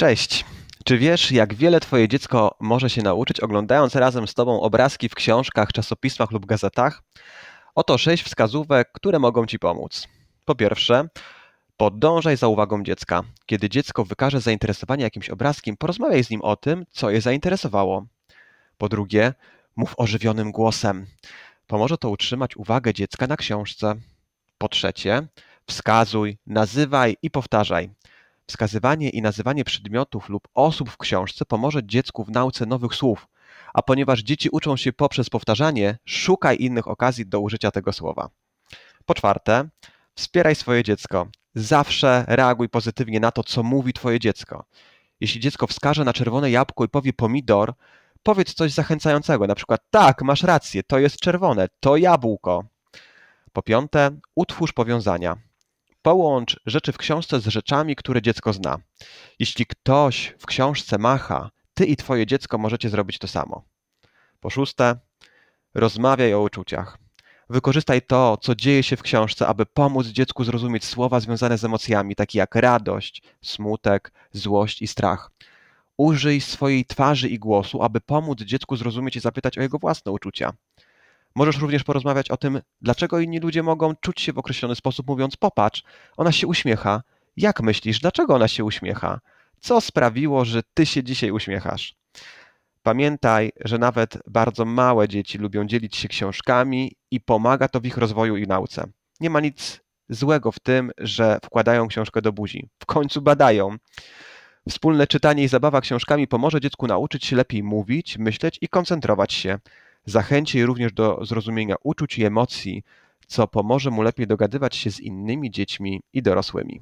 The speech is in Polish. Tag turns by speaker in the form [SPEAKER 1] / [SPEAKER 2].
[SPEAKER 1] Cześć. Czy wiesz, jak wiele Twoje dziecko może się nauczyć, oglądając razem z Tobą obrazki w książkach, czasopismach lub gazetach? Oto sześć wskazówek, które mogą Ci pomóc. Po pierwsze, podążaj za uwagą dziecka. Kiedy dziecko wykaże zainteresowanie jakimś obrazkiem, porozmawiaj z nim o tym, co je zainteresowało. Po drugie, mów ożywionym głosem. Pomoże to utrzymać uwagę dziecka na książce. Po trzecie, wskazuj, nazywaj i powtarzaj. Wskazywanie i nazywanie przedmiotów lub osób w książce pomoże dziecku w nauce nowych słów, a ponieważ dzieci uczą się poprzez powtarzanie, szukaj innych okazji do użycia tego słowa. Po czwarte, wspieraj swoje dziecko. Zawsze reaguj pozytywnie na to, co mówi twoje dziecko. Jeśli dziecko wskaże na czerwone jabłko i powie pomidor, powiedz coś zachęcającego, na przykład tak, masz rację, to jest czerwone, to jabłko. Po piąte, utwórz powiązania. Połącz rzeczy w książce z rzeczami, które dziecko zna. Jeśli ktoś w książce macha, ty i twoje dziecko możecie zrobić to samo. Po szóste, rozmawiaj o uczuciach. Wykorzystaj to, co dzieje się w książce, aby pomóc dziecku zrozumieć słowa związane z emocjami, takie jak radość, smutek, złość i strach. Użyj swojej twarzy i głosu, aby pomóc dziecku zrozumieć i zapytać o jego własne uczucia. Możesz również porozmawiać o tym, dlaczego inni ludzie mogą czuć się w określony sposób, mówiąc: Popatrz, ona się uśmiecha. Jak myślisz, dlaczego ona się uśmiecha? Co sprawiło, że ty się dzisiaj uśmiechasz? Pamiętaj, że nawet bardzo małe dzieci lubią dzielić się książkami i pomaga to w ich rozwoju i nauce. Nie ma nic złego w tym, że wkładają książkę do buzi. W końcu badają. Wspólne czytanie i zabawa książkami pomoże dziecku nauczyć się lepiej mówić, myśleć i koncentrować się. Zachęci je również do zrozumienia uczuć i emocji, co pomoże mu lepiej dogadywać się z innymi dziećmi i dorosłymi.